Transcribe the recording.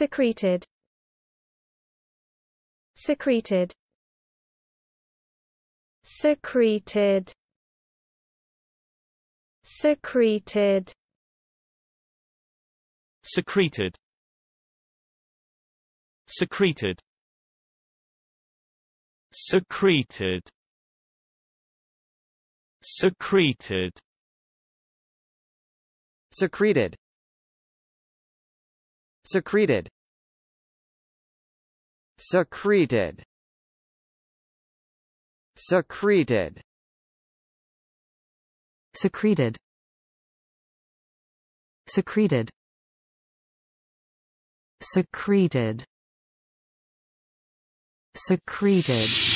secreted secreted secreted secreted secreted secreted secreted secreted secreted Secreted Secreted Secreted Secreted Secreted Secreted Secreted